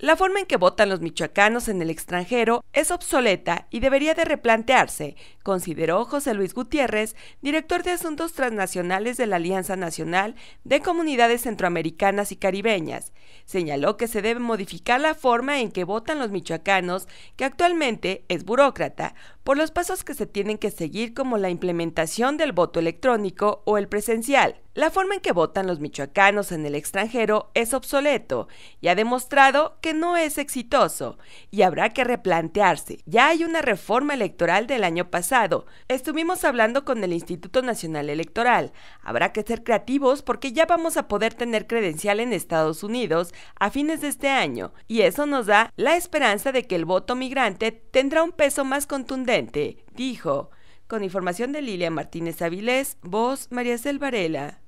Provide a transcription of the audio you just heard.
La forma en que votan los michoacanos en el extranjero es obsoleta y debería de replantearse, consideró José Luis Gutiérrez, director de Asuntos Transnacionales de la Alianza Nacional de Comunidades Centroamericanas y Caribeñas. Señaló que se debe modificar la forma en que votan los michoacanos, que actualmente es burócrata, por los pasos que se tienen que seguir como la implementación del voto electrónico o el presencial. La forma en que votan los michoacanos en el extranjero es obsoleto y ha demostrado que no es exitoso y habrá que replantearse. Ya hay una reforma electoral del año pasado. Estuvimos hablando con el Instituto Nacional Electoral. Habrá que ser creativos porque ya vamos a poder tener credencial en Estados Unidos a fines de este año y eso nos da la esperanza de que el voto migrante tendrá un peso más contundente, dijo. Con información de Lilia Martínez Avilés, voz María